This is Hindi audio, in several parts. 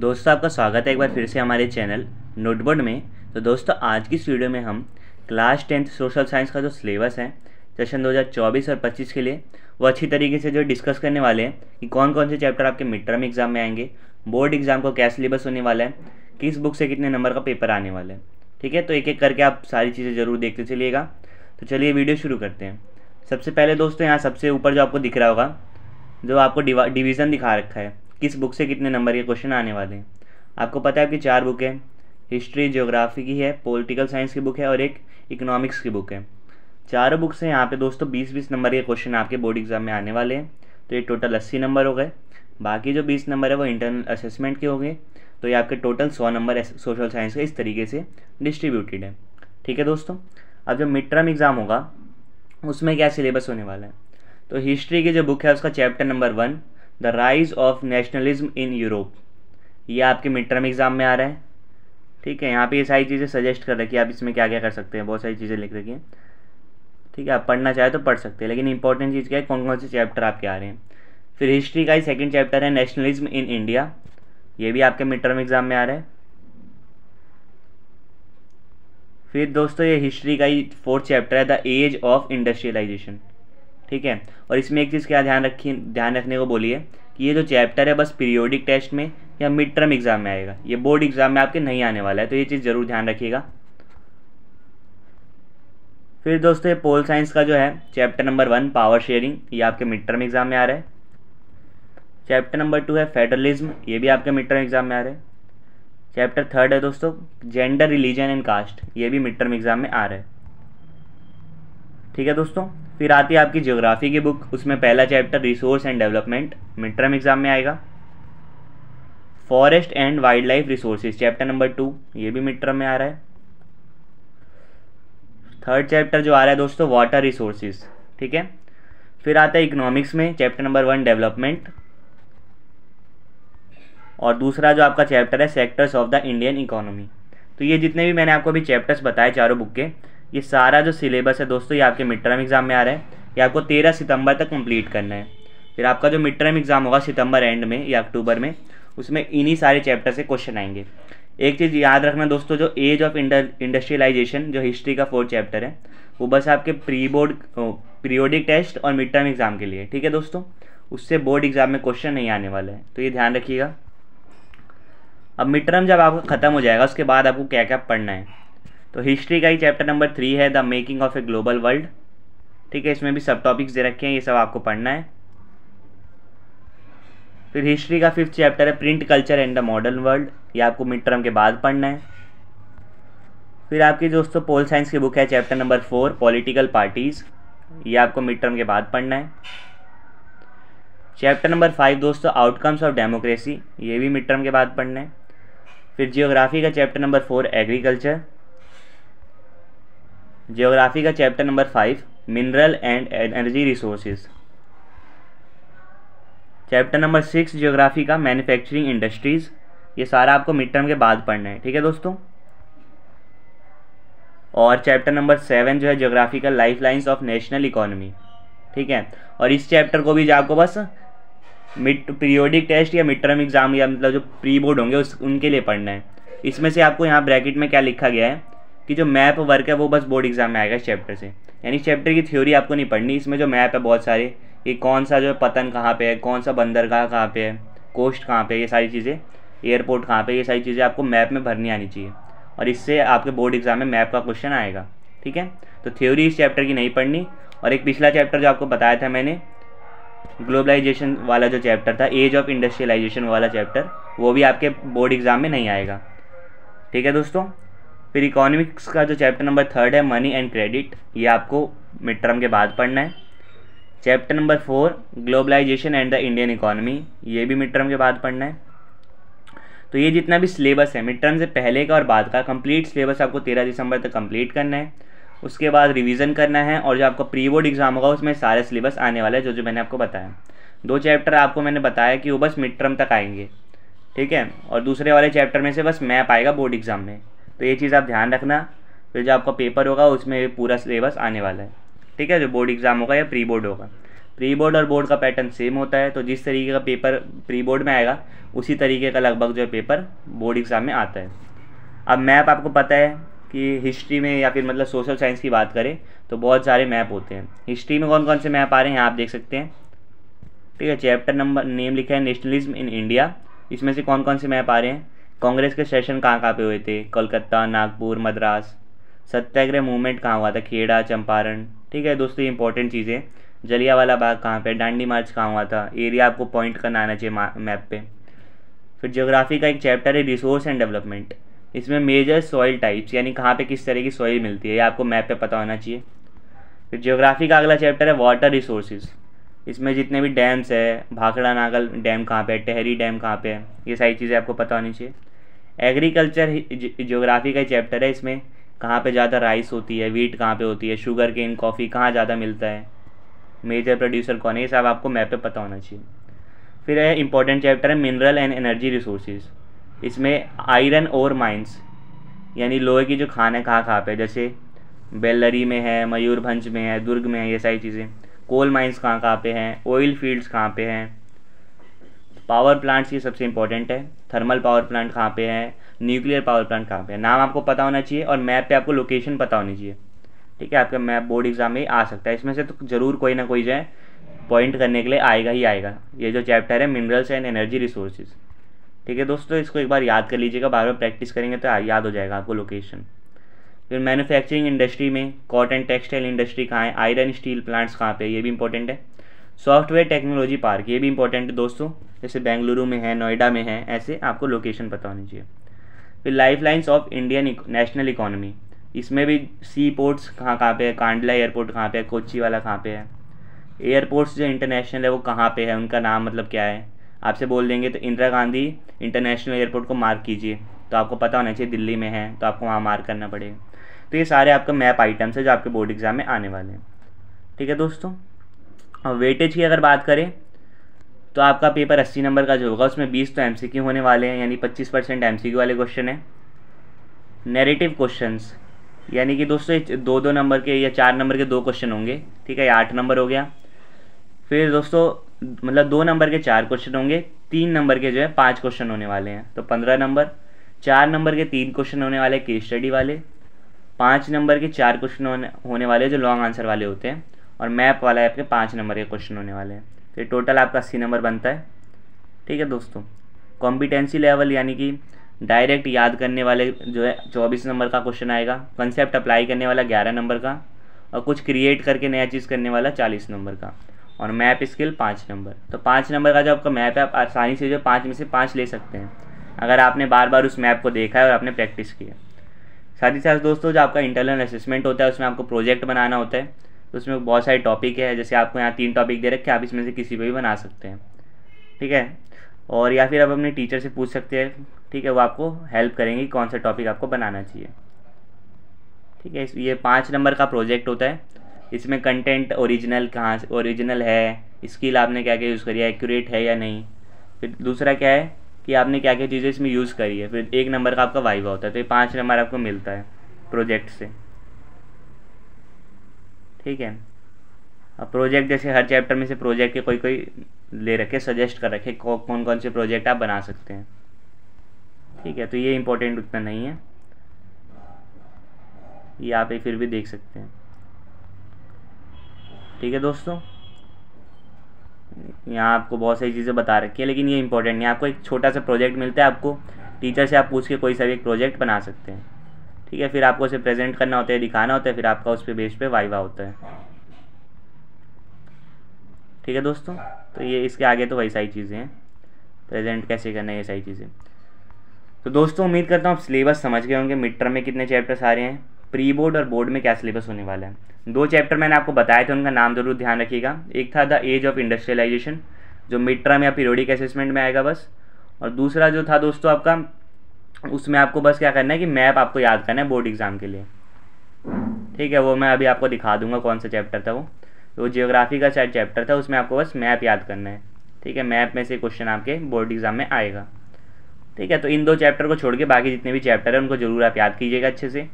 दोस्तों आपका स्वागत है एक बार फिर से हमारे चैनल नोटबोर्ड में तो दोस्तों आज की इस वीडियो में हम क्लास टेंथ सोशल साइंस का जो सिलेबस है सेशन 2024 और 25 के लिए वो अच्छी तरीके से जो डिस्कस करने वाले हैं कि कौन कौन से चैप्टर आपके मिड टर्म एग्जाम में आएंगे बोर्ड एग्जाम को क्या सिलेबस होने वाला है किस बुक से कितने नंबर का पेपर आने वाला है ठीक है तो एक एक करके आप सारी चीज़ें ज़रूर देखते चलिएगा तो चलिए वीडियो शुरू करते हैं सबसे पहले दोस्तों यहाँ सबसे ऊपर जो आपको दिख रहा होगा जो आपको डिवीज़न दिखा रखा है किस बुक से कितने नंबर के क्वेश्चन आने वाले हैं आपको पता है आपकी चार बुक है हिस्ट्री जियोग्राफी की है पॉलिटिकल साइंस की बुक है और एक इकोनॉमिक्स की बुक है चारों बुक से यहाँ पे दोस्तों बीस बीस नंबर के क्वेश्चन आपके बोर्ड एग्जाम में आने वाले हैं तो ये टोटल अस्सी नंबर हो गए बाकी जो बीस नंबर है वो इंटरनल असेसमेंट के होंगे तो ये आपके टोटल सौ नंबर सोशल साइंस के इस तरीके से डिस्ट्रीब्यूटेड है ठीक है दोस्तों अब जो मिड टर्म एग्ज़ाम होगा उसमें क्या सिलेबस होने वाला है तो हिस्ट्री की जो बुक है उसका chapter number one the rise of nationalism in Europe ये आपके मिड टर्म एग्ज़ाम में आ रहा है ठीक है यहाँ पे ये सारी चीज़ें सजेस्ट कर रखी है आप इसमें क्या क्या कर सकते हैं बहुत सारी चीज़ें लिख रखी हैं ठीक है आप पढ़ना चाहे तो पढ़ सकते हैं लेकिन इंपॉर्टेंट चीज़ क्या है कौन कौन से चैप्टर आपके आ रहे हैं फिर हिस्ट्री का ही सेकेंड चैप्टर है नेशनलिज्म इन इंडिया ये भी आपके मिड टर्म एग्ज़ाम में आ रहा है फिर दोस्तों ये हिस्ट्री का ही फोर्थ चैप्टर है द एज ऑफ इंडस्ट्रियलाइजेशन ठीक है और इसमें एक चीज़ क्या ध्यान रखिए ध्यान रखने को बोलिए कि ये जो चैप्टर है बस पीरियोडिक टेस्ट में या मिड टर्म एग्जाम में आएगा ये बोर्ड एग्जाम में आपके नहीं आने वाला है तो ये चीज़ ज़रूर ध्यान रखिएगा फिर दोस्तों ये पोल साइंस का जो है chapter number one power sharing ये आपके मिड टर्म एग्जाम में आ रहा है चैप्टर नंबर टू है फेडरलिज्म ये भी आपके मिड टर्म एग्जाम में आ रहे हैं चैप्टर थर्ड है दोस्तों जेंडर रिलीजन एंड कास्ट ये भी मिड टर्म एग्जाम में आ रहा है ठीक है दोस्तों फिर आती है आपकी ज्योग्राफी की बुक उसमें पहला chapter resource and development mid term exam में आएगा forest and wild life resources chapter number two ये भी मिड टर्म में आ रहा है थर्ड चैप्टर जो आ रहा है दोस्तों वाटर रिसोर्सेज ठीक है फिर आता है इकोनॉमिक्स में चैप्टर नंबर वन डेवलपमेंट और दूसरा जो आपका चैप्टर है sectors of the Indian economy तो ये जितने भी मैंने आपको अभी चैप्टर्स बताए चारों बुक के ये सारा जो सिलेबस है दोस्तों ये आपके मिड टर्म एग्ज़ाम में आ रहा है ये आपको तेरह सितंबर तक कंप्लीट करना है फिर आपका जो मिड टर्म एग्ज़ाम होगा सितंबर एंड में या अक्टूबर में उसमें इन्हीं सारे चैप्टर से क्वेश्चन आएंगे एक चीज़ याद रखना दोस्तों जो एज ऑफ इंडस्ट्रियलाइजेशन जो हिस्ट्री का फोर्थ चैप्टर है वो बस आपके प्री बोर्ड पीरियोडिक टेस्ट और मिड टर्म एग्ज़ाम के लिए ठीक है दोस्तों उससे बोर्ड एग्ज़ाम में क्वेश्चन नहीं आने वाला है तो ये ध्यान रखिएगा अब मिड टर्म जब आपका ख़त्म हो जाएगा उसके बाद आपको क्या क्या पढ़ना है तो हिस्ट्री का ही चैप्टर नंबर थ्री है the making of a global world ठीक है इसमें भी सब टॉपिक्स दे रखे हैं ये सब आपको पढ़ना है फिर हिस्ट्री का फिफ्थ चैप्टर है print culture and the modern world ये आपको मिड टर्म के बाद पढ़ना है फिर आपकी दोस्तों पोल साइंस की बुक है chapter number four political parties ये आपको मिड टर्म के बाद पढ़ना है चैप्टर नंबर फाइव दोस्तों आउटकम्स ऑफ डेमोक्रेसी ये भी मिड टर्म के बाद पढ़ना है फिर जियोग्राफी का chapter number four agriculture geography का chapter number five mineral and energy resources chapter number six geography का मैन्युफैक्चरिंग इंडस्ट्रीज़ ये सारा आपको मिड टर्म के बाद पढ़ना है ठीक है दोस्तों और चैप्टर नंबर सेवन जो है geographical life lines of national economy ठीक है और इस चैप्टर को भी आपको बस मिड पीरियोडिक टेस्ट या मिड टर्म एग्जाम या मतलब जो प्री बोर्ड होंगे उस उनके लिए पढ़ना है इसमें से आपको यहाँ ब्रैकेट में क्या लिखा गया है कि जो मैप वर्क है वो बस बोर्ड एग्जाम में आएगा इस चैप्टर से यानी चैप्टर की थ्योरी आपको नहीं पढ़नी इसमें जो मैप है बहुत सारे कि कौन सा जो है पतन कहाँ पे है कौन सा बंदरगाह कहाँ पे है कोस्ट कहाँ पे है ये सारी चीज़ें एयरपोर्ट कहाँ पे ये सारी चीज़ें आपको मैप में भरनी आनी चाहिए और इससे आपके बोर्ड एग्जाम में मैप का क्वेश्चन आएगा ठीक है तो थ्योरी इस चैप्टर की नहीं पढ़नी और एक पिछला चैप्टर जो आपको बताया था मैंने ग्लोबलाइजेशन वाला जो चैप्टर था एज ऑफ इंडस्ट्रियलाइजेशन वाला चैप्टर वो भी आपके बोर्ड एग्ज़ाम में नहीं आएगा ठीक है दोस्तों फिर इकोनॉमिक्स का जो चैप्टर नंबर थर्ड है मनी एंड क्रेडिट ये आपको मिड टर्म के बाद पढ़ना है chapter number four globalisation and the Indian economy ये भी मिड टर्म के बाद पढ़ना है तो ये जितना भी सिलेबस है मिड टर्म से पहले का और बाद का कंप्लीट सिलेबस आपको तेरह दिसंबर तक कंप्लीट करना है उसके बाद रिवीजन करना है और जो आपका प्री बोर्ड एग्जाम होगा उसमें सारे सिलेबस आने वाला है जो जो मैंने आपको बताया दो चैप्टर आपको मैंने बताया कि वो बस मिड टर्म तक आएंगे ठीक है और दूसरे वाले चैप्टर में से बस मैप आएगा बोर्ड एग्जाम में तो ये चीज़ आप ध्यान रखना फिर जो आपका पेपर होगा उसमें पूरा सिलेबस आने वाला है ठीक है जो बोर्ड एग्ज़ाम होगा या प्री बोर्ड होगा प्री बोर्ड और बोर्ड का पैटर्न सेम होता है तो जिस तरीके का पेपर प्री बोर्ड में आएगा उसी तरीके का लगभग जो पेपर बोर्ड एग्ज़ाम में आता है अब मैप आपको पता है कि हिस्ट्री में या फिर मतलब सोशल साइंस की बात करें तो बहुत सारे मैप होते हैं हिस्ट्री में कौन कौन से मैप आ रहे हैं आप देख सकते हैं ठीक है चैप्टर नंबर नेम लिखा है नेशनलिज्म इन इंडिया इसमें से कौन कौन से मैप आ रहे हैं कांग्रेस के सेशन कहाँ कहाँ पे हुए थे कोलकाता नागपुर मद्रास सत्याग्रह मूवमेंट कहाँ हुआ था खेड़ा चंपारण ठीक है दोस्तों इंपॉर्टेंट चीज़ें जलिया वाला बाग कहाँ पे डांडी मार्च कहाँ हुआ था एरिया आपको पॉइंट करना आना चाहिए मैप पे फिर ज्योग्राफी का एक चैप्टर है रिसोर्स एंड डेवलपमेंट इसमें मेजर सॉइल टाइप्स यानी कहाँ पे किस तरह की सॉइल मिलती है ये आपको मैप पे पता होना चाहिए फिर ज्योग्राफी का अगला चैप्टर है वाटर रिसोर्सेज इसमें जितने भी डैम्स है भाखड़ा नागल डैम कहाँ पे है टहरी डैम कहाँ पे है ये सारी चीज़ें आपको पता होनी चाहिए एग्रीकल्चर जोग्राफी का चैप्टर है इसमें कहाँ पे ज़्यादा राइस होती है वीट कहाँ पे होती है शुगर केन कॉफ़ी कहाँ ज़्यादा मिलता है मेजर प्रोड्यूसर कौन है ये सब आपको मैप पे पता होना चाहिए फिर है इंपॉर्टेंट चैप्टर है मिनरल एंड एनर्जी रिसोर्सेज इसमें आयरन और माइंस यानी लोहे की जो खान है कहाँ कहाँ पे जैसे बेल्लरी में है मयूरभंज में है दुर्ग में है ये सारी चीज़ें कोल माइंस कहाँ कहाँ पे हैं ऑयल फील्ड्स कहाँ पे हैं पावर प्लांट्स ये सबसे इंपॉर्टेंट है थर्मल पावर प्लांट कहाँ पे है न्यूक्लियर पावर प्लांट कहाँ पे है नाम आपको पता होना चाहिए और मैप पे आपको लोकेशन पता होनी चाहिए ठीक है आपका मैप बोर्ड एग्जाम में आ सकता है इसमें से तो ज़रूर कोई ना कोई जो है पॉइंट करने के लिए आएगा ही आएगा ये जो चैप्टर है मिनरल्स एंड एनर्जी रिसोर्सेज ठीक है दोस्तों इसको एक बार याद कर लीजिएगा बार बार प्रैक्टिस करेंगे तो याद हो जाएगा आपको लोकेशन फिर मैन्युफैक्चरिंग इंडस्ट्री में कॉटन टेक्सटाइल इंडस्ट्री कहाँ है आयरन स्टील प्लांट्स कहाँ पे ये भी इंपॉर्टेंट है सॉफ्टवेयर टेक्नोलॉजी पार्क ये भी इंपॉर्टेंट है दोस्तों जैसे बेंगलुरु में है नोएडा में है ऐसे आपको लोकेशन पता होनी चाहिए फिर life lines of Indian national economy इसमें भी सी पोर्ट्स कहाँ कहाँ पे है कांडला एयरपोर्ट कहाँ पे है कोची वाला कहाँ पे है एयरपोर्ट्स जो इंटरनेशनल है वो कहाँ पे है उनका नाम मतलब क्या है आपसे बोल देंगे तो इंदिरा गांधी इंटरनेशनल एयरपोर्ट को मार्क कीजिए तो आपको पता होना चाहिए दिल्ली में है तो आपको वहाँ मार्क करना पड़ेगा तो ये सारे आपका मैप आइटम्स है जो आपके बोर्ड एग्ज़ाम में आने वाले हैं ठीक है दोस्तों और वेटेज की अगर बात करें तो आपका पेपर अस्सी नंबर का जो होगा उसमें बीस तो एम होने वाले हैं यानी पच्चीस परसेंट एमसीक्यू वाले क्वेश्चन हैं नेरेटिव क्वेश्चंस यानी कि दोस्तों दो दो नंबर के या चार नंबर के दो क्वेश्चन होंगे ठीक है आठ नंबर हो गया फिर दोस्तों मतलब दो नंबर के चार क्वेश्चन होंगे तीन नंबर के जो है पाँच क्वेश्चन होने वाले हैं तो पंद्रह नंबर चार नंबर के तीन क्वेश्चन होने वाले केस स्टडी वाले पाँच नंबर के चार क्वेश्चन होने होने वाले जो लॉन्ग आंसर वाले होते हैं और मैप वाला है आपके पाँच नंबर के क्वेश्चन होने वाले हैं तो ये टोटल आपका अस्सी नंबर बनता है ठीक है दोस्तों कॉम्पिटेंसी लेवल यानी कि डायरेक्ट याद करने वाले जो है चौबीस नंबर का क्वेश्चन आएगा कंसेप्ट अप्लाई करने वाला ग्यारह नंबर का और कुछ क्रिएट करके नया चीज़ करने वाला चालीस नंबर का और मैप स्किल पाँच नंबर तो पाँच नंबर का जो आपका मैप है आप आसानी से जो पाँच में से पाँच ले सकते हैं अगर आपने बार बार उस मैप को देखा है और आपने प्रैक्टिस किया साथ ही साथ दोस्तों जो आपका इंटरनल असेसमेंट होता है उसमें आपको प्रोजेक्ट बनाना होता है तो उसमें बहुत सारे टॉपिक है जैसे आपको यहाँ तीन टॉपिक दे रखे आप इसमें से किसी पर भी बना सकते हैं ठीक है और या फिर आप अपने टीचर से पूछ सकते हैं ठीक है वो आपको हेल्प करेंगे कौन सा टॉपिक आपको बनाना चाहिए ठीक है ये पाँच नंबर का प्रोजेक्ट होता है इसमें कंटेंट ओरिजिनल कहाँ से ओरिजिनल है स्किल आपने क्या क्या यूज़ करी है एक्यूरेट है या नहीं फिर दूसरा क्या है कि आपने क्या क्या चीज़ें इसमें यूज़ करी है फिर एक नंबर का आपका वाइवा होता है तो ये पाँच नंबर आपको मिलता है प्रोजेक्ट से ठीक है अब प्रोजेक्ट जैसे हर चैप्टर में से प्रोजेक्ट के कोई कोई ले रखे सजेस्ट कर रखे कौन कौन से प्रोजेक्ट आप बना सकते हैं ठीक है तो ये इम्पोर्टेंट उतना नहीं है ये आप एक फिर भी देख सकते हैं ठीक है दोस्तों यहाँ आपको बहुत सारी चीज़ें बता रखी है लेकिन ये इंपॉर्टेंट नहीं आपको एक छोटा सा प्रोजेक्ट मिलता है आपको टीचर से आप पूछ के कोई सा भी एक प्रोजेक्ट बना सकते हैं ठीक है फिर आपको उसे प्रेजेंट करना होता है दिखाना होता है फिर आपका उस पर बेस पे वाइवा होता है ठीक है दोस्तों तो ये इसके आगे तो वही सारी चीज़ें हैं प्रेजेंट कैसे करना है ये सारी चीज़ें तो दोस्तों उम्मीद करता हूँ आप सिलेबस समझ गए होंगे मिड टर्म में कितने चैप्टर्स आ रहे हैं प्री बोर्ड और बोर्ड में क्या सिलेबस होने वाला है दो चैप्टर मैंने आपको बताए थे उनका नाम जरूर ध्यान रखिएगा एक था द एज ऑफ इंडस्ट्रियलाइजेशन जो मिड टर्म या पीरियोडिक असेसमेंट में आएगा बस और दूसरा जो था दोस्तों आपका उसमें आपको बस क्या करना है कि मैप आपको याद करना है बोर्ड एग्ज़ाम के लिए ठीक है वो मैं अभी आपको दिखा दूंगा कौन सा चैप्टर था वो वो जियोग्राफी का शायद चैप्टर था उसमें आपको बस मैप याद करना है ठीक है मैप में से क्वेश्चन आपके बोर्ड एग्ज़ाम में आएगा ठीक है तो इन दो चैप्टर को छोड़ के बाकी जितने भी चैप्टर हैं उनको ज़रूर आप याद कीजिएगा अच्छे से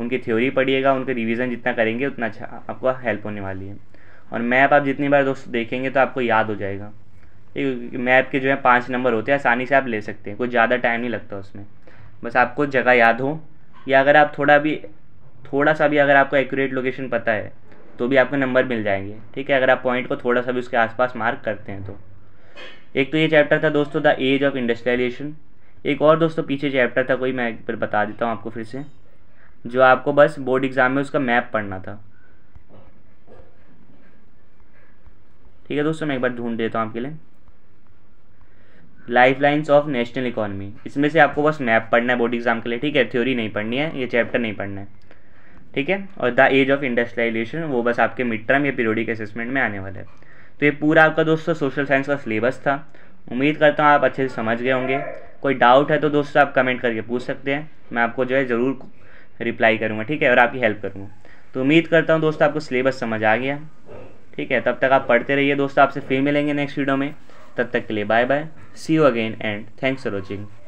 उनकी थ्योरी पढ़िएगा उनके रिवीजन जितना करेंगे उतना अच्छा आपको हेल्प होने वाली है और मैप आप जितनी बार दोस्तों देखेंगे तो आपको याद हो जाएगा मैप के जो है पाँच नंबर होते हैं आसानी से आप ले सकते हैं कुछ ज़्यादा टाइम नहीं लगता उसमें बस आपको जगह याद हो या अगर आप थोड़ा भी थोड़ा सा भी अगर आपको एक्यूरेट लोकेशन पता है तो भी आपको नंबर मिल जाएंगे ठीक है अगर आप पॉइंट को थोड़ा सा भी उसके आसपास मार्क करते हैं तो एक तो ये चैप्टर था दोस्तों द एज ऑफ इंडस्ट्रियलाइजेशन एक और दोस्तों पीछे चैप्टर था कोई मैं एक बार बता देता हूँ आपको फिर से जो आपको बस बोर्ड एग्ज़ाम में उसका मैप पढ़ना था ठीक है दोस्तों मैं एक बार ढूंढ देता हूँ आपके लिए life lines of national economy इसमें से आपको बस मैप पढ़ना है बोर्ड एग्जाम के लिए ठीक है थ्योरी नहीं पढ़नी है ये चैप्टर नहीं पढ़ना है ठीक है और द एज ऑफ इंडस्ट्रियलाइजेशन वो बस आपके मिड टर्म या पीरियोडिक असेसमेंट में आने वाला है तो ये पूरा आपका दोस्तों सोशल साइंस का सिलेबस था उम्मीद करता हूँ आप अच्छे से समझ गए होंगे कोई डाउट है तो दोस्तों आप कमेंट करके पूछ सकते हैं मैं आपको जो है ज़रूर रिप्लाई करूँगा ठीक है और आपकी हेल्प करूँगा तो उम्मीद करता हूँ दोस्तों आपको सिलेबस समझ आ गया ठीक है तब तक आप पढ़ते रहिए दोस्तों आपसे फिर मिलेंगे नेक्स्ट वीडियो में तब तक के लिए bye bye see you again and thanks for watching